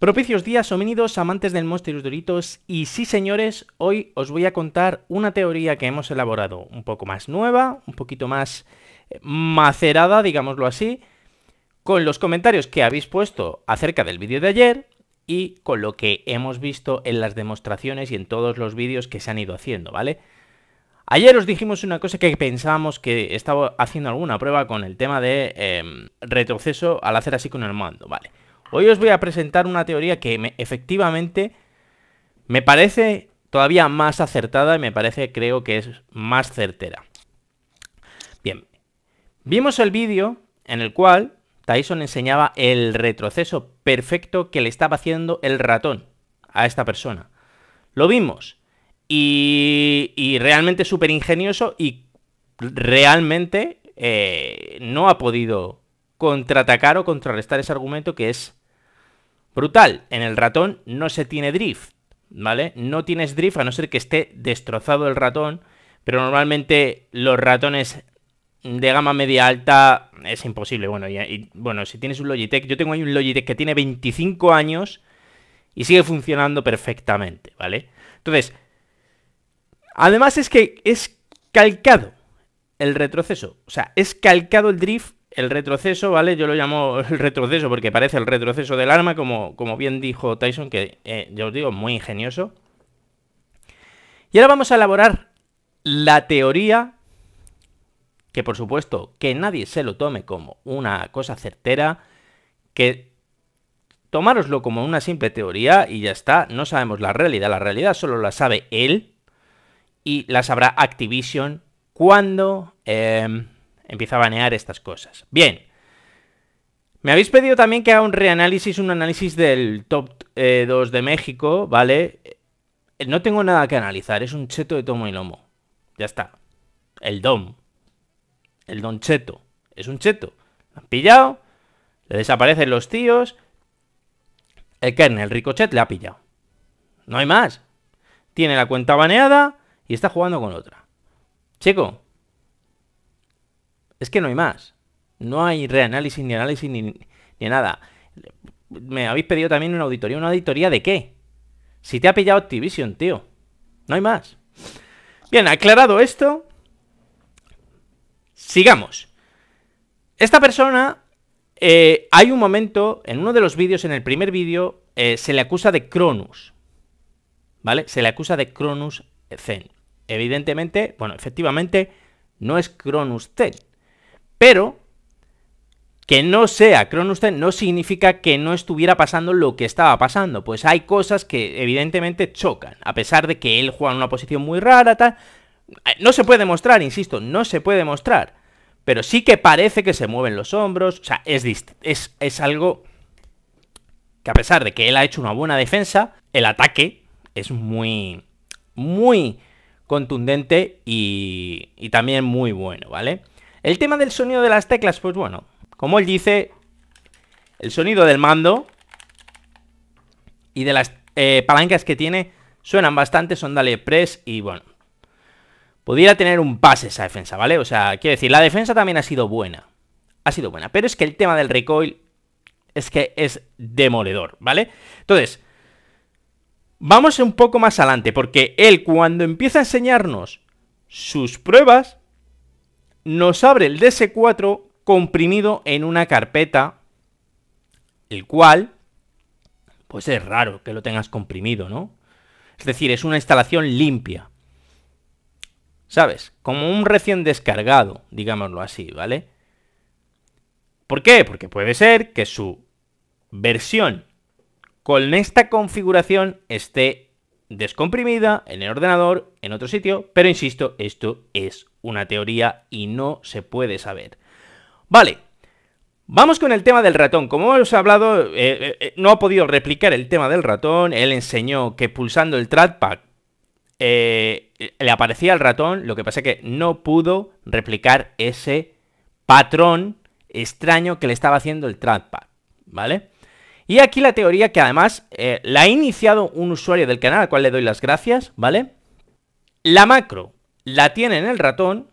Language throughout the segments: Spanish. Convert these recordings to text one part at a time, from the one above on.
Propicios días homínidos, amantes del monstruos y doritos, y sí señores, hoy os voy a contar una teoría que hemos elaborado un poco más nueva, un poquito más eh, macerada, digámoslo así, con los comentarios que habéis puesto acerca del vídeo de ayer y con lo que hemos visto en las demostraciones y en todos los vídeos que se han ido haciendo, ¿vale? Ayer os dijimos una cosa que pensábamos que estaba haciendo alguna prueba con el tema de em, retroceso al hacer así con el mando, ¿vale? Hoy os voy a presentar una teoría que efectivamente me parece todavía más acertada y me parece, creo que es más certera. Bien, vimos el vídeo en el cual Tyson enseñaba el retroceso perfecto que le estaba haciendo el ratón a esta persona. Lo vimos. Y, y realmente súper ingenioso y realmente eh, no ha podido contraatacar o contrarrestar ese argumento que es Brutal, en el ratón no se tiene drift, ¿vale? No tienes drift a no ser que esté destrozado el ratón, pero normalmente los ratones de gama media alta es imposible. Bueno, y, y, bueno, si tienes un Logitech, yo tengo ahí un Logitech que tiene 25 años y sigue funcionando perfectamente, ¿vale? Entonces, además es que es calcado el retroceso, o sea, es calcado el drift el retroceso, ¿vale? Yo lo llamo el retroceso porque parece el retroceso del arma, como, como bien dijo Tyson, que eh, yo os digo, muy ingenioso. Y ahora vamos a elaborar la teoría, que por supuesto que nadie se lo tome como una cosa certera, que tomároslo como una simple teoría y ya está, no sabemos la realidad, la realidad solo la sabe él y la sabrá Activision cuando... Em, Empieza a banear estas cosas. Bien. Me habéis pedido también que haga un reanálisis, un análisis del top 2 eh, de México, ¿vale? Eh, no tengo nada que analizar, es un cheto de tomo y lomo. Ya está. El Dom. El Don Cheto. Es un cheto. Lo han pillado. Le desaparecen los tíos. El kernel, el Ricochet, le ha pillado. No hay más. Tiene la cuenta baneada y está jugando con otra. Chico, es que no hay más. No hay reanálisis, ni análisis, ni, nada. Me habéis pedido también una auditoría. ¿Una auditoría de qué? Si te ha pillado Activision, tío. No hay más. Bien, aclarado esto, sigamos. Esta persona, eh, hay un momento, en uno de los vídeos, en el primer vídeo, eh, se le acusa de Cronus. ¿Vale? Se le acusa de Cronus Zen. Evidentemente, bueno, efectivamente, no es Cronus Zen. Pero que no sea Cronusten no significa que no estuviera pasando lo que estaba pasando. Pues hay cosas que evidentemente chocan. A pesar de que él juega en una posición muy rara, tal. Eh, no se puede mostrar, insisto, no se puede mostrar. Pero sí que parece que se mueven los hombros. O sea, es, es, algo que a pesar de que él ha hecho una buena defensa, el ataque es muy, muy contundente y también muy bueno, ¿vale? El tema del sonido de las teclas, pues bueno, como él dice, el sonido del mando y de las eh, palancas que tiene suenan bastante, son dale press y bueno. Pudiera tener un pase esa defensa, ¿vale? O sea, quiero decir, la defensa también ha sido buena. Ha sido buena, pero es que el tema del recoil es que es demoledor, ¿vale? Entonces, vamos un poco más adelante, porque él cuando empieza a enseñarnos sus pruebas, nos abre el DS4 comprimido en una carpeta, el cual, pues es raro que lo tengas comprimido, ¿no? Es decir, es una instalación limpia. ¿Sabes? Como un recién descargado, digámoslo así, ¿vale? ¿Por qué? Porque puede ser que su versión con esta configuración esté descomprimida en el ordenador, en otro sitio, pero insisto, esto es una teoría y no se puede saber. Vale, Vamos con el tema del ratón. Como os he hablado, eh, eh, eh, no ha podido replicar el tema del ratón. Él enseñó que pulsando el trackpad le aparecía el ratón. Lo que pasa es que no pudo replicar ese patrón extraño que le estaba haciendo el trackpad. ¿Vale? Y aquí la teoría que además la ha iniciado un usuario del canal, al cual le doy las gracias, ¿vale? La macro la tiene en el ratón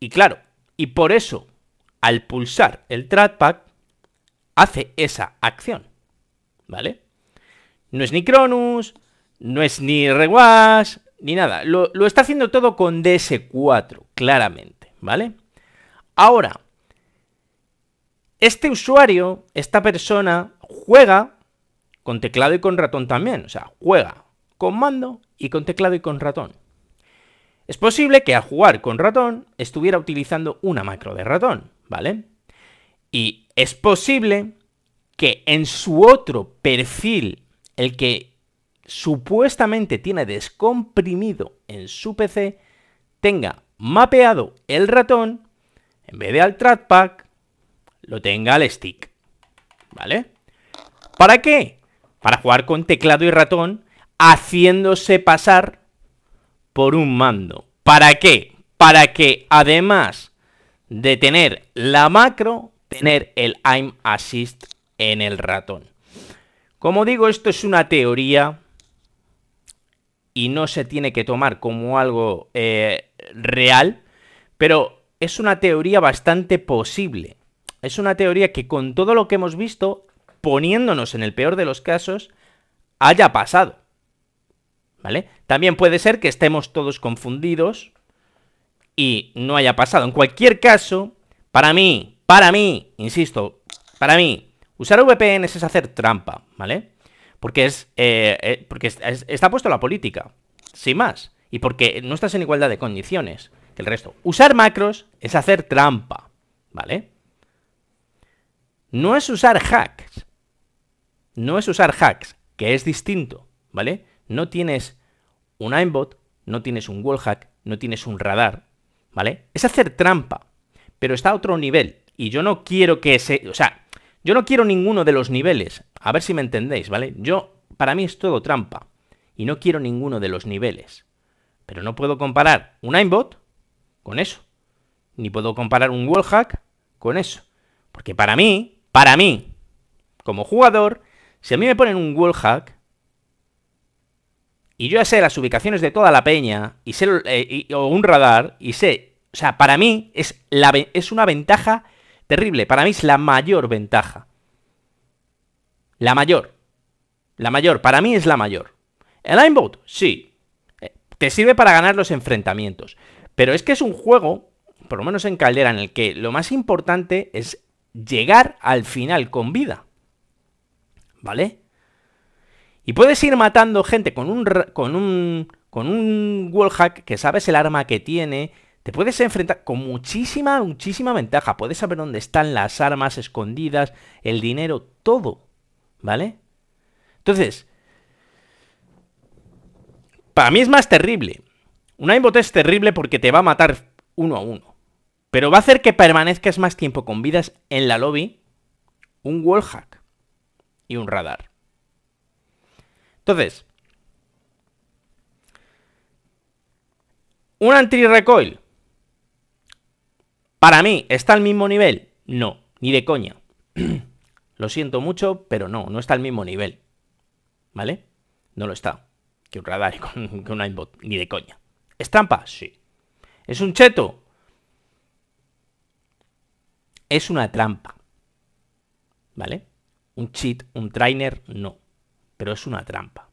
y claro, y por eso al pulsar el trackpad hace esa acción, ¿vale? No es ni Cronus, no es ni Rewash, ni nada. Lo, lo, está haciendo todo con DS4, claramente, ¿vale? Ahora, este usuario, esta persona, juega con teclado y con ratón también. O sea, juega con mando y con teclado y con ratón. Es posible que al jugar con ratón estuviera utilizando una macro de ratón, ¿vale? Y es posible que en su otro perfil, el que supuestamente tiene descomprimido en su PC, tenga mapeado el ratón, en vez de al trackpad, lo tenga al stick, ¿vale? ¿Para qué? Para jugar con teclado y ratón, haciéndose pasar por un mando. ¿Para qué? Para que además de tener la macro, tener el aim assist en el ratón. Como digo, esto es una teoría y no se tiene que tomar como algo eh, real, pero es una teoría bastante posible. Es una teoría que con todo lo que hemos visto, poniéndonos en el peor de los casos, haya pasado. ¿vale? También puede ser que estemos todos confundidos y no haya pasado. En cualquier caso, para mí, para mí, insisto, para mí, usar VPN es hacer trampa, ¿vale? Porque es, eh, eh, porque está puesto la política, sin más, y porque no estás en igualdad de condiciones que el resto. Usar macros es hacer trampa, ¿vale? No es usar hacks. No es usar hacks, que es distinto, ¿vale? no tienes un aimbot, no tienes un wallhack, no tienes un radar, ¿vale? Es hacer trampa, pero está a otro nivel. Y yo no quiero que ese... O sea, yo no quiero ninguno de los niveles. A ver si me entendéis, ¿vale? Yo, para mí es todo trampa. Y no quiero ninguno de los niveles. Pero no puedo comparar un aimbot con eso. Ni puedo comparar un wallhack con eso. Porque para mí, para mí, como jugador, si a mí me ponen un wallhack, y yo ya sé las ubicaciones de toda la peña, y sé, eh, o un radar, y sé, o sea, para mí es, es una ventaja terrible, para mí es la mayor ventaja. La mayor. La mayor, para mí es la mayor. ¿El aimbot? Sí. Eh, te sirve para ganar los enfrentamientos. Pero es que es un juego, por lo menos en Caldera, en el que lo más importante es llegar al final con vida. ¿Vale? Y puedes ir matando gente con un, con un, con un wallhack que sabes el arma que tiene. Te puedes enfrentar con muchísima, muchísima ventaja. Puedes saber dónde están las armas escondidas, el dinero, todo. ¿Vale? Entonces, para mí es más terrible. Un aimbot es terrible porque te va a matar uno a uno. Pero va a hacer que permanezcas más tiempo con vidas en la lobby. Un wallhack y un radar. Entonces, un anti-recoil, para mí, ¿está al mismo nivel? No, ni de coña. lo siento mucho, pero no, no está al mismo nivel. ¿Vale? No lo está. Que un radar con, con un aimbot, ni de coña. ¿Es trampa? Sí. ¿Es un cheto? Es una trampa. ¿Vale? Un cheat, un trainer, no pero es una trampa.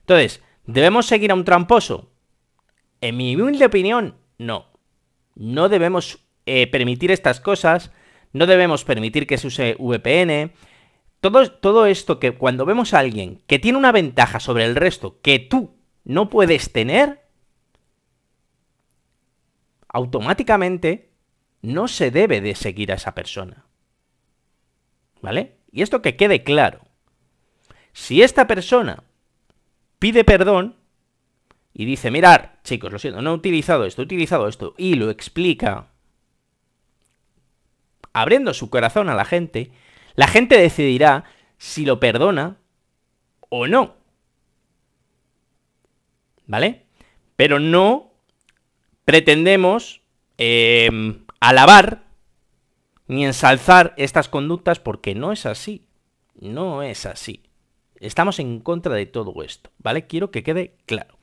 Entonces, ¿debemos seguir a un tramposo? En mi humilde opinión, no. No debemos eh, permitir estas cosas, no debemos permitir que se use VPN. Todo, todo esto que cuando vemos a alguien que tiene una ventaja sobre el resto que tú no puedes tener, automáticamente no se debe de seguir a esa persona. ¿Vale? Y esto que quede claro. Si esta persona pide perdón y dice, mirar, chicos, lo siento, no he utilizado esto, he utilizado esto, y lo explica, abriendo su corazón a la gente, la gente decidirá si lo perdona o no. ¿Vale? Pero no pretendemos em, alabar ni ensalzar estas conductas porque no es así. No es así. Estamos en contra de todo esto, ¿vale? Quiero que quede claro.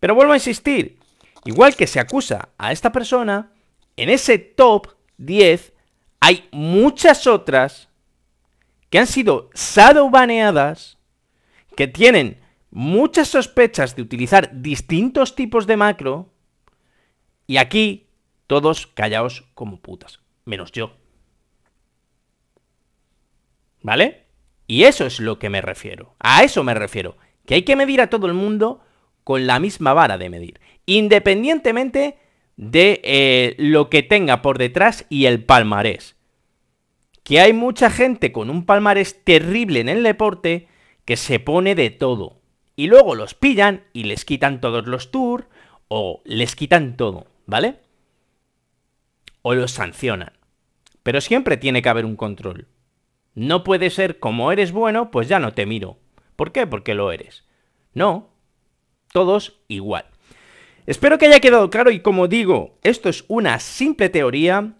Pero vuelvo a insistir, igual que se acusa a esta persona, en ese top 10 hay muchas otras que han sido baneadas, que tienen muchas sospechas de utilizar distintos tipos de macro, y aquí todos callaos como putas, menos yo. ¿Vale? Y eso es lo que me refiero. A eso me refiero. Que hay que medir a todo el mundo con la misma vara de medir. Independientemente de eh, lo que tenga por detrás y el palmarés. Que hay mucha gente con un palmarés terrible en el deporte que se pone de todo. Y luego los pillan y les quitan todos los tours o les quitan todo, ¿vale? O los sancionan. Pero siempre tiene que haber un control. No puede ser como eres bueno, pues ya no te miro. ¿Por qué? Porque lo eres. No, todos igual. Espero que haya quedado claro y como digo, esto es una simple teoría.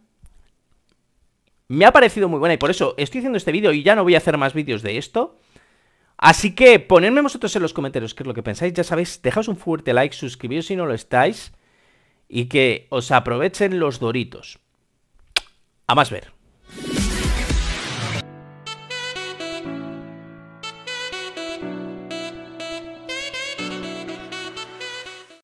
Me ha parecido muy buena y por eso estoy haciendo este vídeo y ya no voy a hacer más vídeos de esto. Así que ponedme vosotros en los comentarios qué es lo que pensáis. Ya sabéis, dejaos un fuerte like, suscribiros si no lo estáis y que os aprovechen los doritos. A más ver.